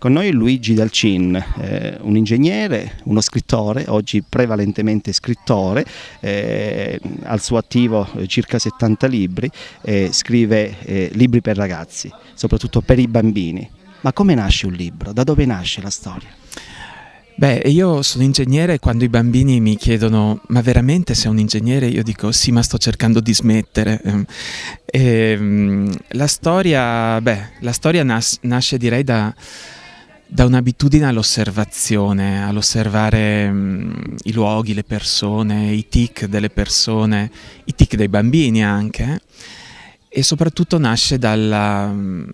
Con noi Luigi Dalcin, eh, un ingegnere, uno scrittore, oggi prevalentemente scrittore, eh, al suo attivo eh, circa 70 libri, eh, scrive libri per ragazzi, soprattutto per i bambini. Ma come nasce un libro? Da dove nasce la storia? Beh, io sono ingegnere e quando i bambini mi chiedono ma veramente sei un ingegnere? Io dico sì, ma sto cercando di smettere. E, ehm, ehm, la storia, beh, la storia nas nasce direi da, da un'abitudine all'osservazione, all'osservare mh, mm, i luoghi, le persone, i tic delle persone, i tic dei bambini anche, e soprattutto nasce dalla, mm,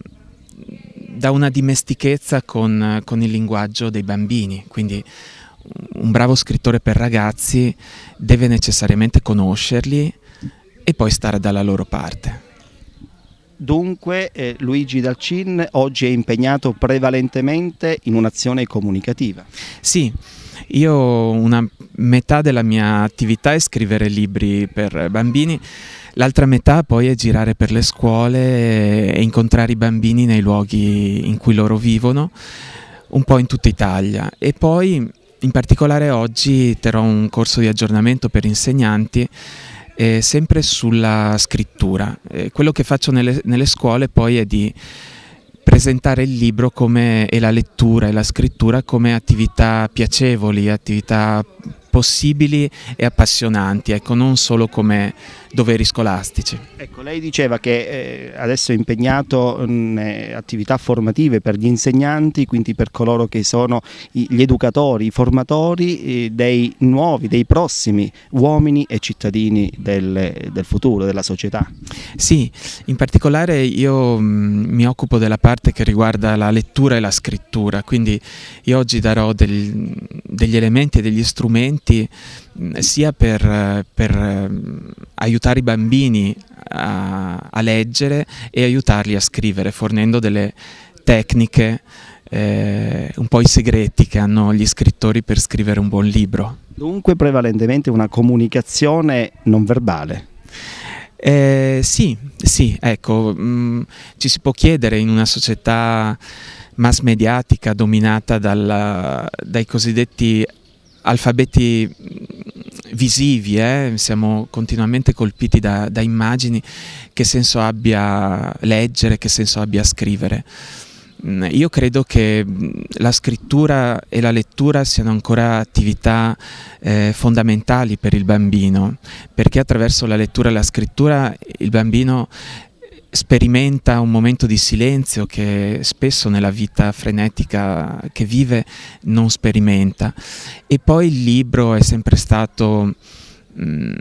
da una dimestichezza con, con il linguaggio dei bambini, quindi un bravo scrittore per ragazzi deve necessariamente conoscerli e poi stare dalla loro parte. Dunque eh, Luigi Dalcin oggi è impegnato prevalentemente in un'azione comunicativa. Sì, io una metà della mia attività è scrivere libri per bambini, l'altra metà poi è girare per le scuole e incontrare i bambini nei luoghi in cui loro vivono, un po' in tutta Italia. E poi in particolare oggi terrò un corso di aggiornamento per insegnanti eh, sempre sulla scrittura. Eh, quello che faccio nelle, nelle, scuole poi è di presentare il libro come, e la lettura e la scrittura come attività piacevoli, attività possibili e appassionanti, ecco, non solo come doveri scolastici. Ecco, lei diceva che eh, adesso è impegnato in eh, attività formative per gli insegnanti, quindi per coloro che sono gli educatori, i formatori eh, dei nuovi, dei prossimi uomini e cittadini del, del futuro, della società. Sì, in particolare io mh, mm, mi occupo della parte che riguarda la lettura e la scrittura, quindi io oggi darò del, degli elementi e degli strumenti sia per, per, ehm, aiutare i bambini a, a, leggere e aiutarli a scrivere, fornendo delle tecniche, eh, un po' i segreti che hanno gli scrittori per scrivere un buon libro. Dunque prevalentemente una comunicazione non verbale. Eh, sì, sì, ecco, mh, mm, ci si può chiedere in una società mass mediatica dominata dalla, dai cosiddetti alfabeti visivi, eh? siamo continuamente colpiti da, da, immagini, che senso abbia leggere, che senso abbia scrivere. Mm, io credo che mm, la scrittura e la lettura siano ancora attività eh, fondamentali per il bambino, perché attraverso la lettura e la scrittura il bambino sperimenta un momento di silenzio che spesso nella vita frenetica che vive non sperimenta. E poi il libro è sempre stato mm,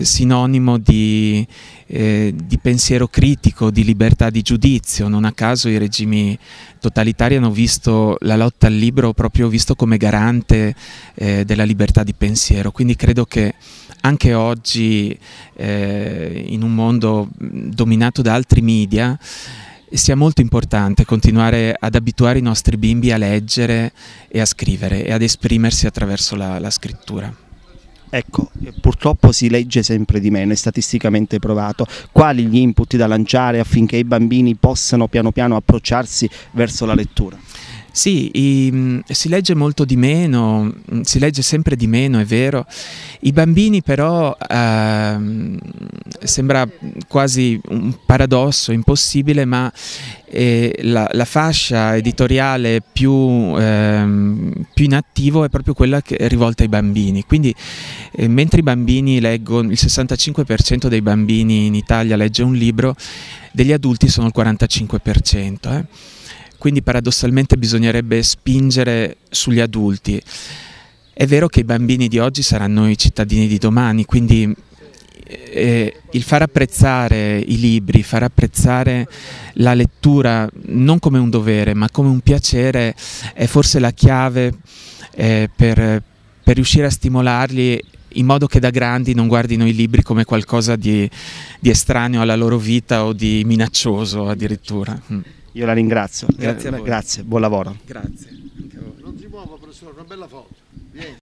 sinonimo di, eh, di, pensiero critico, di libertà di giudizio. Non a caso i regimi totalitari hanno visto la lotta al libro proprio visto come garante eh, della libertà di pensiero. Quindi credo che anche oggi eh, in un mondo dominato da altri media sia molto importante continuare ad abituare i nostri bimbi a leggere e a scrivere e ad esprimersi attraverso la, la scrittura. Ecco, eh, purtroppo si legge sempre di meno, è statisticamente provato. Quali gli input da lanciare affinché i bambini possano piano piano approcciarsi verso la lettura? Sì, i, si legge molto di meno, si legge sempre di meno, è vero. I bambini però eh, sembra quasi un paradosso, impossibile, ma eh, la, la, fascia editoriale più, eh, più in attivo è proprio quella che è rivolta ai bambini. Quindi eh, mentre i bambini leggono, il 65% dei bambini in Italia legge un libro, degli adulti sono il 45% quindi paradossalmente bisognerebbe spingere sugli adulti. È vero che i bambini di oggi saranno i cittadini di domani, quindi eh, il far apprezzare i libri, far apprezzare la lettura non come un dovere ma come un piacere è forse la chiave eh, per, per riuscire a stimolarli in modo che da grandi non guardino i libri come qualcosa di, di estraneo alla loro vita o di minaccioso addirittura. Mm. Io la ringrazio. Grazie, grazie, eh, grazie buon lavoro. Grazie. Non si muova, professore, una bella foto. Vieni.